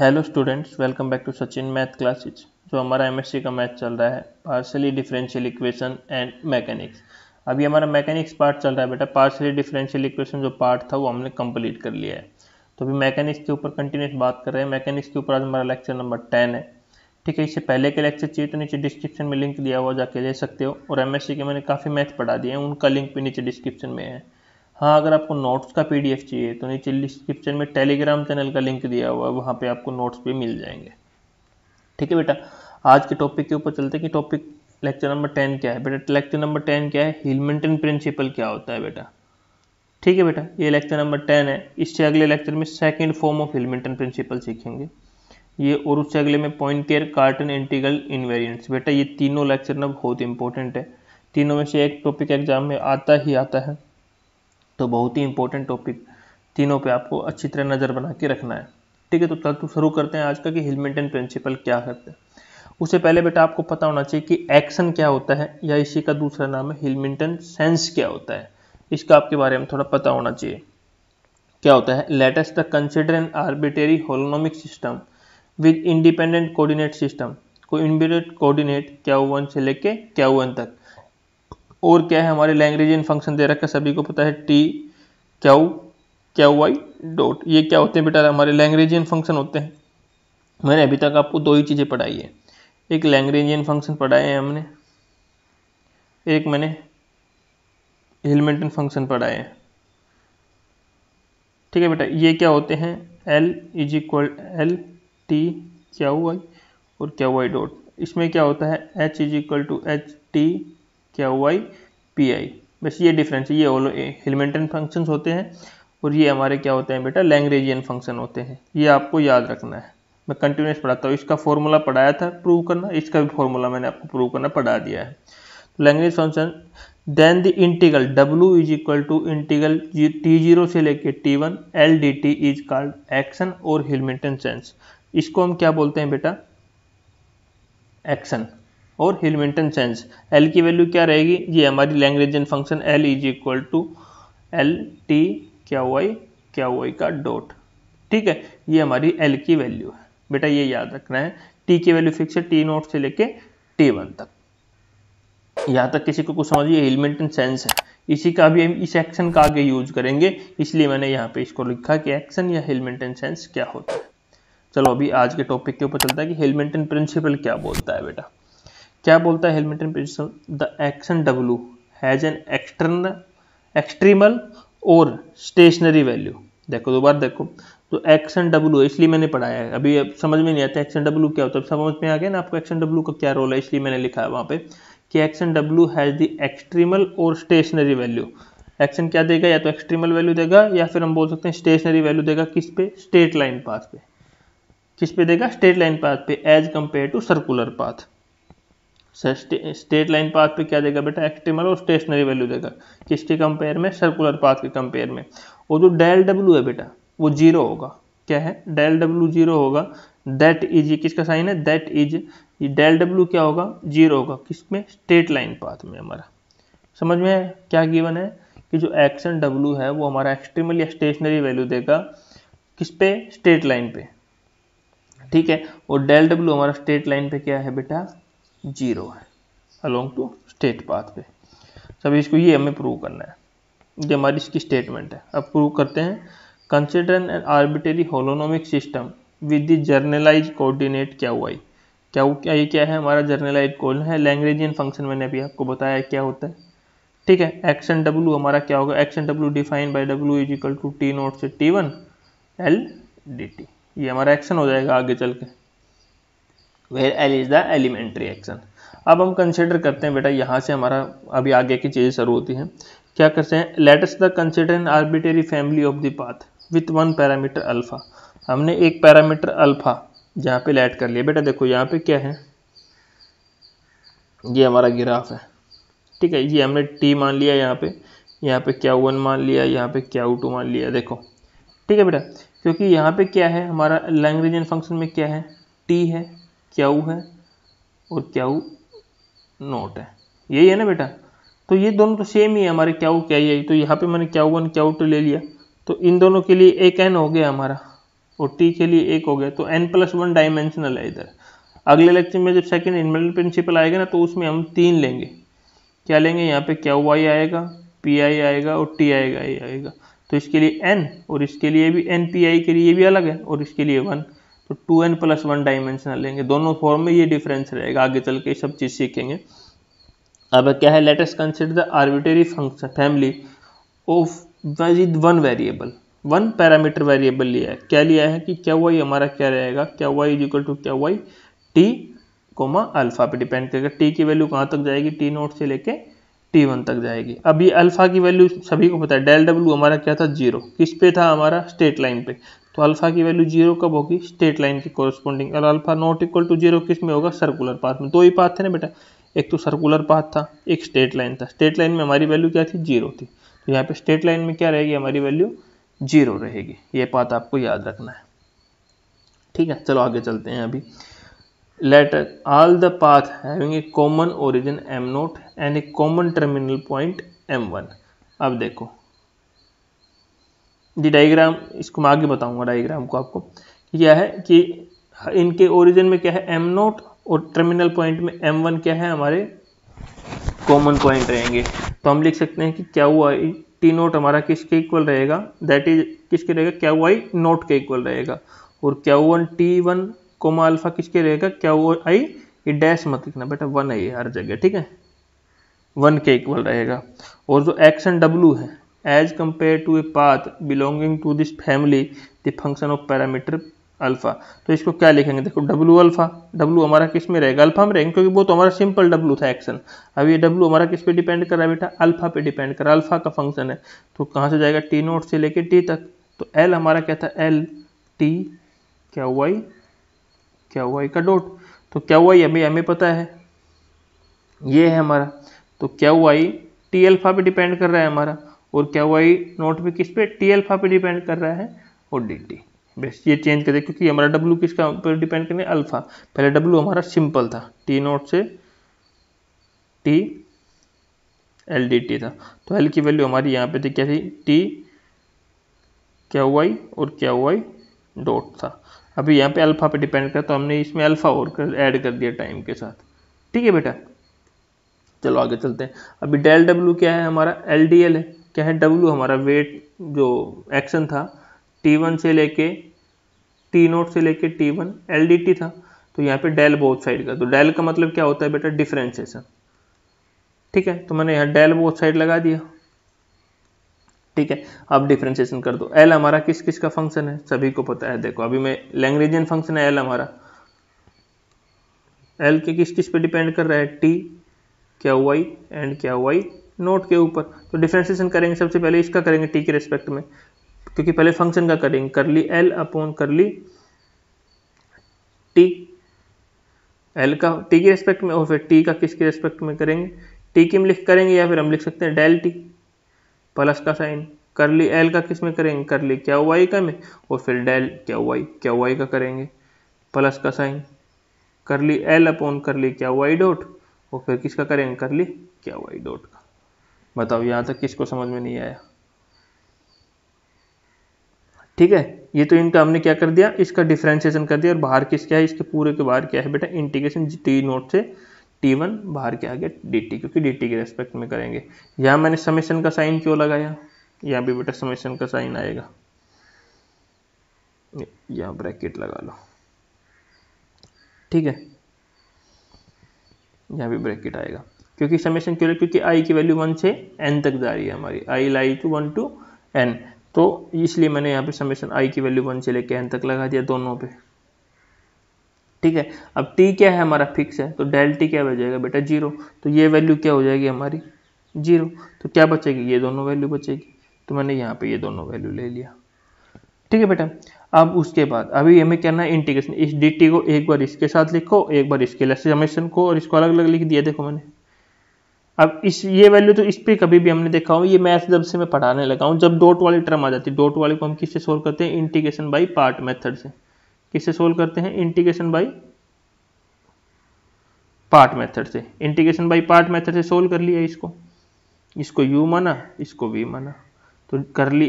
hello students welcome back to Sachin math classes जो हमारा MSc का मैथ चल रहा है partial differential equation and mechanics अभी हमारा मैकेनिक्स पार्ट चल रहा है बेटा पार्सली डिफरेंशियल इक्वेशन जो पार्ट था वो हमने कंप्लीट कर लिया है तो अभी मैकेनिक्स के ऊपर कंटिन्यूस बात कर रहे हैं मैकेनिक्स के ऊपर आज हमारा लेक्चर नंबर टेन है ठीक है इससे पहले के लेक्चर चाहिए तो नीचे डिस्क्रिप्शन में लिंक दिया हुआ जाके ले सकते हो और एम के मैंने काफ़ी मैथ पढ़ा दिए हैं उनका लिंक भी नीचे डिस्क्रिप्शन में है हाँ अगर आपको नोट्स का पीडीएफ चाहिए तो नीचे डिस्क्रिप्शन में टेलीग्राम चैनल का लिंक दिया हुआ है वहाँ पे आपको नोट्स भी मिल जाएंगे ठीक है बेटा आज के टॉपिक के ऊपर चलते हैं कि टॉपिक लेक्चर नंबर टेन क्या है बेटा लेक्चर नंबर टेन क्या है हिलमेंटन प्रिंसिपल क्या होता है बेटा ठीक है बेटा ये लेक्चर नंबर टेन है इससे अगले लेक्चर में सेकेंड फॉर्म ऑफ हिलमेंटन प्रिंसिपल सीखेंगे ये और उससे अगले में Poincaré Cartan integral invariants बेटा ये तीनों लेक्चर ना बहुत इंपॉर्टेंट है तीनों में से एक टॉपिक एग्जाम में आता ही आता है तो बहुत ही इंपॉर्टेंट टॉपिक तीनों पे आपको अच्छी तरह नज़र बना के रखना है ठीक है तो चल तो शुरू करते हैं आज का कि हिलमिल्टन प्रिंसिपल क्या करते हैं उससे पहले बेटा आपको पता होना चाहिए कि एक्शन क्या होता है या इसी का दूसरा नाम है हिलमिल्टन सेंस क्या होता है इसका आपके बारे में थोड़ा पता होना चाहिए क्या होता है let us the consider an arbitrary holonomic system with independent coordinate system को इंडिपेंडेंट कोऑर्डिनेट क्या वन से लेके क्या वन तक और क्या है हमारे लैंग्वेज इन फंक्शन दे रखा है सभी को पता है टी क्या क्या वाई डॉट ये क्या होते हैं बेटा हमारे इन फंक्शन होते हैं मैंने अभी तक आपको दो ही चीज़ें पढ़ाई है एक इन फंक्शन पढ़ाए हैं हमने एक मैंने हिलमेंटन फंक्शन पढ़ाए हैं ठीक है बेटा ये क्या होते हैं L is equal L T क्या वाई और क्या वाई डॉट इसमें क्या होता है H is equal to H T क्या हुआ आई पी आई बस ये डिफरेंस है ये हिलमेंटन फंक्शंस होते हैं और ये हमारे क्या होते हैं बेटा लैंग्रेजियन फंक्शन होते हैं ये आपको याद रखना है मैं कंटिन्यूस पढ़ाता हूँ इसका फॉर्मूला पढ़ाया था प्रूव करना इसका भी फॉर्मूला मैंने आपको प्रूव करना पढ़ा दिया है language function then the integral W is equal to integral T zero से लेके T one L D T is called action और हिलमिल्टन सेंस इसको हम क्या बोलते हैं बेटा एक्शन और हिलमिंटन सेंस एल की वैल्यू क्या रहेगी ये हमारी language and function L is equal to L T क्या वाई क्या वाई का डॉट ठीक है ये हमारी एल की वैल्यू है बेटा ये याद रखना है टी की वैल्यू फिक्स है टी नोट से लेके टी वन तक यहाँ तक किसी को कुछ समझिए हिलमिंटन सेंस है इसी का भी हम इस एक्शन का आगे यूज करेंगे इसलिए मैंने यहाँ पे इसको लिखा कि एक्शन या हिलमिंटन सेंस क्या होता है चलो अभी आज के टॉपिक के ऊपर चलता है कि हिलमिल्टन प्रिंसिपल क्या बोलता है बेटा क्या बोलता है in position the action W has an external extremal और स्टेशनरी वैल्यू देखो दोबारा देखो तो एक्शन डब्लू इसलिए मैंने पढ़ाया है अभी अब समझ में नहीं आता एक्शन डब्लू क्या होता है समझ में आ गया ना आपको एक्शन डब्लू का क्या रोल है इसलिए मैंने लिखा है वहाँ पे कि action W has the extremal और स्टेशनरी वैल्यू एक्शन क्या देगा या तो एक्सट्रीमल वैल्यू देगा या फिर हम बोल सकते हैं स्टेशनरी वैल्यू देगा किस पे स्ट्रेट लाइन पाथ पे किस पे देगा स्ट्रेट लाइन पाथ पे as compared to circular path straight line path पे क्या देगा बेटा एक्सट्रीमल और स्टेशनरी वैल्यू देगा किसके कंपेयर में सर्कुलर पाथ के कंपेयर में और जो डेल डब्ल्यू है बेटा वो जीरो होगा क्या है डेल डब्ल्यू जीरो होगा दैट इज किसका साइन है दैट इज डेल डब्ल्यू क्या होगा जीरो होगा में स्टेट लाइन पाथ में हमारा समझ में क्या गिवन है कि जो एक्शन डब्ल्यू है वो हमारा एक्सट्रीमल या स्टेशनरी वैल्यू देगा किस पे स्टेट लाइन पे ठीक है और डेल डब्ल्यू हमारा स्टेट लाइन पे क्या है बेटा जीरो है अलोंग टू स्टेट पाथ पे सब इसको ये हमें प्रूव करना है ये हमारी इसकी स्टेटमेंट है अब प्रूव करते हैं consider an arbitrary holonomic system with the generalized coordinate क्या हुआ क्या क्या ये क्या है हमारा जर्नलाइज कोऑर्डिनेट है लैंग्वेजियन फंक्शन मैंने अभी आपको बताया क्या होता है ठीक है एक्शन डब्ल्यू हमारा क्या होगा action W define by W is equal to T nought से T one L D T ये हमारा एक्शन हो जाएगा आगे चल के where L is the elementary action अब हम कंसिडर करते हैं बेटा यहाँ से हमारा अभी आगे की चीज़ें शुरू होती हैं क्या करते हैं let's the consider in arbitrary family of the path with one parameter alpha हमने एक पैरामीटर अल्फ़ा यहाँ पे लेट कर लिया बेटा देखो यहाँ पे क्या है ये हमारा ग्राफ है ठीक है ये हमने टी मान लिया यहाँ पे यहाँ पे क्या वन मान लिया यहाँ पे क्या टू मान लिया देखो ठीक है बेटा क्योंकि यहाँ पे क्या है हमारा लैंग्वेजन फंक्शन में क्या है टी है क्या है और क्या नोट है यही है ना बेटा तो ये दोनों तो सेम ही है हमारे क्या क्या ही तो यहाँ पे मैंने क्या वन क्या टू ले लिया तो इन दोनों के लिए एक एन हो गया हमारा और टी के लिए एक हो गया तो एन प्लस वन डायमेंशनल है इधर अगले लेक्चर में जब सेकेंड इनमें प्रिंसिपल आएगा ना तो उसमें हम तीन लेंगे क्या लेंगे यहाँ पे क्या वाई आएगा पी आई आएगा और टी आएगा ये आएगा तो इसके लिए एन और इसके लिए भी एन पी आई के लिए भी अलग है और इसके लिए one to two N plus one dimensional लेंगे दोनों फॉर्म में ये डिफरेंस रहेगा आगे चल के सब चीज़ सीखेंगे अब क्या है let us consider the arbitrary function family of with one variable one parameter variable लिया है क्या लिया है कि क्या वाई हमारा क्या रहेगा क्या वाई इज इक्वल टू क्या वाई टी कोमा अल्फा पे डिपेंड करेगा टी की वैल्यू कहाँ तक जाएगी टी नोट से लेके टी वन तक जाएगी अब ये अल्फा की वैल्यू सभी को पता है डेल डब्ल्यू हमारा क्या था जीरो किस पे था हमारा स्ट्रेट लाइन पे तो अल्फ़ा की वैल्यू जीरो कब होगी स्ट्रेट लाइन की कॉरस्पॉन्डिंग और alpha not equal to zero किस में होगा सर्कुलर पाथ में दो ही पाथ थे ना बेटा एक तो सर्कुलर पाथ था एक स्ट्रेट लाइन था स्ट्रेट लाइन में हमारी वैल्यू क्या थी जीरो थी तो यहाँ पे स्ट्रेट लाइन में क्या रहेगी हमारी वैल्यू जीरो रहेगी ये पाथ आपको याद रखना है ठीक है चलो आगे चलते हैं अभी let all the path having a common origin M nought and a common terminal point M one अब देखो ये डायग्राम इसको मैं आगे बताऊंगा डायग्राम को आपको क्या है कि इनके ओरिजिन में क्या है एम नोट और टर्मिनल पॉइंट में एम वन क्या है हमारे कॉमन पॉइंट रहेंगे तो हम लिख सकते हैं कि क्या हुआ टी नोट हमारा किसके इक्वल रहेगा दैट इज किसके रहेगा क्या हुआ आई नोट के इक्वल रहेगा और क्या हुआ टी वन कोमा अल्फा किसके रहेगा क्या हुआ आई ये डैश मत लिखना बेटा वन आई हर जगह ठीक है वन के इक्वल रहेगा और जो एक्स एंड डब्लू है as compared to a path belonging to this family the function of parameter alpha तो इसको क्या लिखेंगे देखो डब्लू अल्फा डब्लू हमारा किस में रहेगा अल्फा में रहेंगे क्योंकि वो तो हमारा सिंपल डब्लू था एक्शन अब ये डब्लू हमारा किस पे डिपेंड कर रहा है बेटा अल्फा पे डिपेंड कर रहा है अल्फा का फंक्शन है तो कहाँ से जाएगा टी नोट से लेके टी तक तो एल हमारा क्या था एल टी क्या वाई क्या वाई का डॉट तो क्या वाई हमें हमें पता है ये है हमारा तो क्या वाई टी अल्फा पे डिपेंड कर रहा है हमारा और क्या हुआ ही नोट भी किस पे टी एल्फा पे डिपेंड कर रहा है और डी टी बस ये चेंज कर दे क्योंकि हमारा डब्ल्यू किसका पर डिपेंड करने अल्फा पहले डब्लू हमारा सिंपल था टी नोट से टी एल डी टी था तो एल की वैल्यू हमारी यहाँ पे थी क्या थी टी क्या हुआ ही और क्या हुआ ही डॉट था अभी यहाँ पे अल्फा पे डिपेंड कर तो हमने इसमें अल्फा और कर ऐड कर दिया टाइम के साथ ठीक है बेटा चलो आगे चलते हैं अभी डेल डब्ल्यू क्या है हमारा एल डी एल है क्या है W हमारा वेट जो एक्शन था T1 से लेके टी नोट से लेके T one L D T था तो यहाँ पे डेल बोथ साइड का तो डेल का मतलब क्या होता है बेटा डिफरेंशिएशन ठीक है तो मैंने यहाँ डेल बोथ साइड लगा दिया ठीक है अब डिफरेंशिएशन कर दो एल हमारा किस किस का फंक्शन है सभी को पता है देखो अभी मैं लैंग्रेजियन फंक्शन है एल हमारा एल के किस किस पे डिपेंड कर रहा है टी क्या वाई एंड क्या वाई नोट के ऊपर तो डिफ्रेंसिएशन करेंगे सबसे पहले इसका करेंगे टी के रिस्पेक्ट में क्योंकि पहले फंक्शन का करेंगे कर ली एल अपॉन ली टी एल का टी के रिस्पेक्ट में और फिर टी का किसके रिस्पेक्ट में करेंगे टी की हम लिख करेंगे या फिर हम लिख सकते हैं डेल टी प्लस का साइन कर ली एल का किस में करेंगे कर ली क्या वाई का में और फिर डेल क्या वाई क्या वाई का करेंगे प्लस का साइन कर ली एल अपॉन ली क्या वाई डॉट और फिर किसका करेंगे कर ली क्या वाई डॉट का बताओ यहाँ तक किसको समझ में नहीं आया ठीक है ये तो इनका हमने क्या कर दिया इसका डिफ्रेंशिएशन कर दिया और बाहर किस क्या है इसके पूरे के बाहर क्या है बेटा इंटीग्रेशन टी नोट से टी वन बाहर क्या आ गया डी टी क्योंकि डी टी के रेस्पेक्ट में करेंगे यहाँ मैंने समेशन का साइन क्यों लगाया यहाँ भी बेटा समेशन का साइन आएगा यहाँ ब्रैकेट लगा लो ठीक है यहाँ भी ब्रैकेट आएगा क्योंकि समेशन क्यों क्योंकि आई की वैल्यू वन से एन तक जा रही है हमारी I lie to one to N तो इसलिए मैंने यहाँ पे समेशन आई की वैल्यू वन से लेके एन तक लगा दिया दोनों पे ठीक है अब टी क्या है हमारा फिक्स है तो डेल टी क्या हो जाएगा बेटा जीरो तो ये वैल्यू क्या हो जाएगी हमारी जीरो तो क्या बचेगी ये दोनों वैल्यू बचेगी तो मैंने यहाँ पे ये दोनों वैल्यू ले लिया ठीक है बेटा अब उसके बाद अभी हमें करना है इंटीग्रेशन इस डी को एक बार इसके साथ लिखो एक बार इसके समेशन को और इसको अलग अलग लिख दिया देखो मैंने अब इस ये वैल्यू तो इस पर कभी भी हमने देखा हो ये मैथ जब से मैं पढ़ाने लगा हूँ जब डॉट वाली टर्म आ जाती है डॉट वाले को हम किससे सोल्व करते हैं इंटीग्रेशन बाई पार्ट मेथड से किससे सोल्व करते हैं इंटीग्रेशन बाई पार्ट मेथड से इंटीग्रेशन बाई पार्ट मेथड से सोल्व कर लिया इसको इसको यू माना इसको वी माना तो कर ली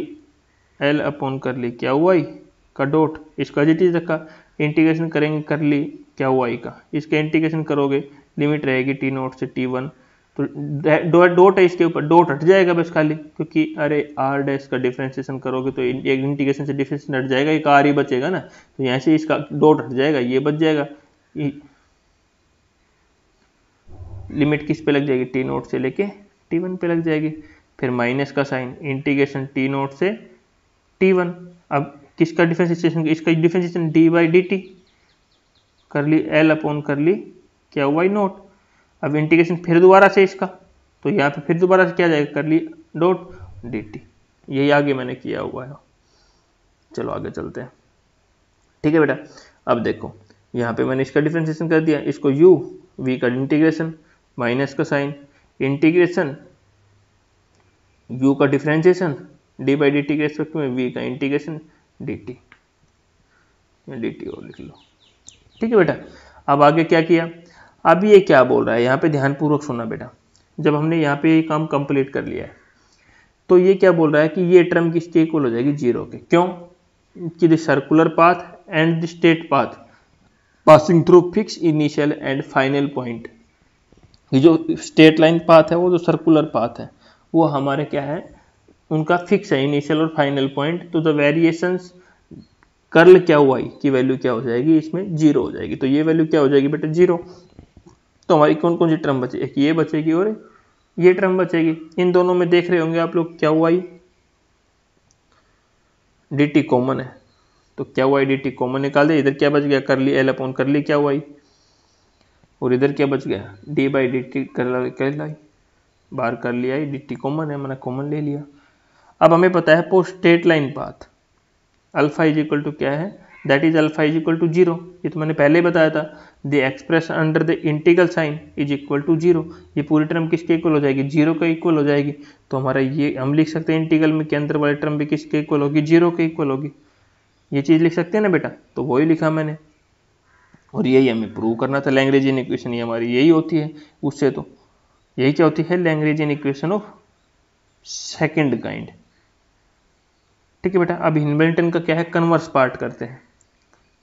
एल अपॉन कर ली क्या हुआ ही का डॉट इसका जिट इज रखा इंटीग्रेशन करेंगे कर ली क्या हुआ ही का इसका इंटीग्रेशन करोगे लिमिट रहेगी टी नोट से टी वन तो दो दो डॉट के ऊपर डॉट हट जाएगा बस खाली क्योंकि अरे आर डैश का डिफ्रेंसिएशन करोगे तो एक इंटीग्रेशन से डिफ्रेंसिएशन हट जाएगा एक आर ही बचेगा ना तो यहाँ से इसका डॉट हट जाएगा ये बच जाएगा लिमिट किस पे लग जाएगी टी नोट से लेके टी वन पे लग जाएगी फिर माइनस का साइन इंटीग्रेशन टी नोट से टी वन अब किसका डिफ्रेंसिएशन इसका differentiation D by D T कर ली एल अपॉन कर ली क्या वाई नोट अब इंटीग्रेशन फिर दोबारा से इसका तो यहाँ पे फिर दोबारा से क्या जाएगा कर ली डॉट डी टी यही आगे मैंने किया हुआ है चलो आगे चलते हैं ठीक है बेटा अब देखो यहाँ पे मैंने इसका डिफ्रेंसिएशन कर दिया इसको u v का इंटीग्रेशन माइनस का साइन इंटीग्रेशन u का differentiation d by D T के रेस्पेक्ट में v का इंटीग्रेशन dt डी और लिख लो ठीक है बेटा अब आगे क्या किया अब ये क्या बोल रहा है यहाँ पे ध्यानपूर्वक सुनना बेटा जब हमने यहाँ पे ये काम कंप्लीट कर लिया है तो ये क्या बोल रहा है कि ये टर्म किसके इक्वल हो जाएगी जीरो के क्यों कि the circular path and the straight path passing through fix initial and final point ये जो स्टेट लाइन पाथ है वो जो सर्कुलर पाथ है वो हमारे क्या है उनका फिक्स है इनिशियल और फाइनल पॉइंट तो द वेरिएशंस कर्ल क्या हुआ की वैल्यू क्या हो जाएगी इसमें जीरो हो जाएगी तो ये वैल्यू क्या हो जाएगी बेटा जीरो तो हमारी कौन कौन सी टर्म बची एक ये बचेगी और ये टर्म बचेगी इन दोनों में देख रहे होंगे आप लोग क्या हुआ ये डी टी कॉमन है तो क्या हुआ डी टी कॉमन निकाल दे इधर क्या बच गया कर ली एल अपॉन कर ली क्या हुआ ये और इधर क्या बच गया डी बाई डी टी कर लाई बाहर कर लिया डी टी कॉमन है मैंने कॉमन ले लिया अब हमें पता है post straight line path alpha is equal to क्या है that is alpha is equal to zero ये तो मैंने पहले ही बताया था the express under the integral sign is equal to zero ये पूरी टर्म किसके इक्वल हो जाएगी जीरो के इक्वल हो जाएगी तो हमारा ये हम लिख सकते हैं इंटीगल में के अंदर वाली टर्म भी किसके इक्वल होगी जीरो के इक्वल होगी ये चीज़ लिख सकते हैं ना बेटा तो वही लिखा मैंने और यही हमें प्रूव करना था इन इक्वेशन ये हमारी यही होती है उससे तो यही क्या होती है in equation of second kind ठीक है बेटा अब हिनबेल्टन का क्या है कन्वर्स पार्ट करते हैं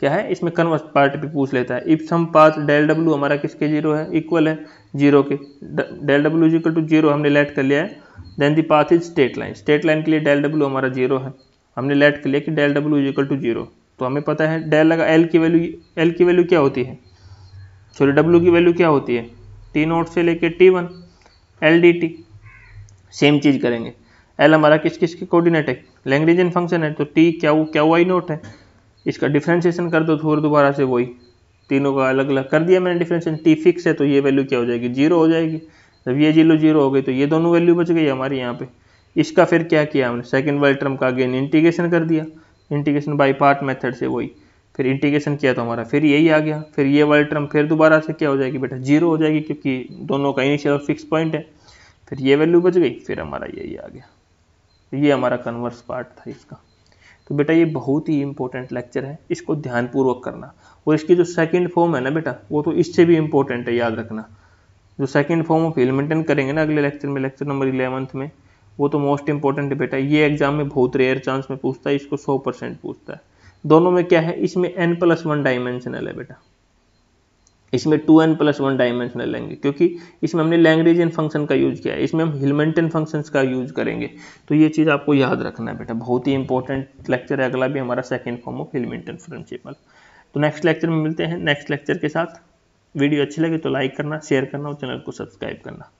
क्या है इसमें कन्वर्स पार्ट भी पूछ लेता है if some path del W हमारा किसके जीरो है इक्वल है जीरो के del W equal to zero हमने लेट कर लिया है then the path is straight line straight line के लिए डेल डब्ल्यू हमारा जीरो है हमने लेट कर लिया कि del W equal to zero तो हमें पता है डेल लगा एल की वैल्यू एल की वैल्यू क्या होती है सॉरी डब्ल्यू की वैल्यू क्या होती है टी नोट से लेके T one L D T same चीज़ करेंगे एल हमारा किस किस के कोऑर्डिनेट है लैंग्रेजियन फंक्शन है तो टी क्या वो क्या वाई नोट है इसका डिफ्रेंशिएशन कर दो थोड़ा दोबारा से वही तीनों का अलग अलग कर दिया मैंने डिफ्रेंशिएशन टी फिक्स है तो ये वैल्यू क्या हो जाएगी जीरो हो जाएगी जब ये जीरो जीरो हो गई तो ये दोनों वैल्यू बच गई हमारे यहाँ पे इसका फिर क्या किया हमने सेकेंड वर्ल्ड टर्म का अगेन इंटीग्रेशन कर दिया इंटीग्रेशन बाई पार्ट मेथड से वही फिर इंटीग्रेशन किया तो हमारा फिर यही आ गया फिर ये वर्ल्ड टर्म फिर दोबारा से क्या हो जाएगी बेटा जीरो हो जाएगी क्योंकि दोनों का इनिशियल और फिक्स पॉइंट है फिर ये वैल्यू बच गई फिर हमारा यही आ गया ये हमारा कन्वर्स पार्ट था इसका तो बेटा ये बहुत ही इंपॉर्टेंट लेक्चर है इसको ध्यानपूर्वक करना और इसकी जो सेकंड फॉर्म है ना बेटा वो तो इससे भी इम्पोर्टेंट है याद रखना जो सेकंड फॉर्म ऑफ हेलमेंटेन करेंगे ना अगले लेक्चर में लेक्चर नंबर इलेवंथ में वो तो मोस्ट इंपॉर्टेंट है बेटा ये एग्जाम में बहुत रेयर चांस में पूछता है इसको सौ परसेंट पूछता है दोनों में क्या है इसमें एन प्लस वन डायमेंशनल है बेटा इसमें two N plus one dimensional लेंगे क्योंकि इसमें हमने लैंग्रेजियन फंक्शन का यूज़ किया है इसमें हम हिलमेंटन फंक्शन का यूज़ करेंगे तो ये चीज़ आपको याद रखना है बेटा बहुत ही इंपॉर्टेंट लेक्चर है अगला भी हमारा सेकेंड फॉर्म ऑफ हिलमेंटन प्रिंसिपल तो नेक्स्ट लेक्चर में मिलते हैं नेक्स्ट लेक्चर के साथ वीडियो अच्छी लगे तो लाइक करना शेयर करना और चैनल को सब्सक्राइब करना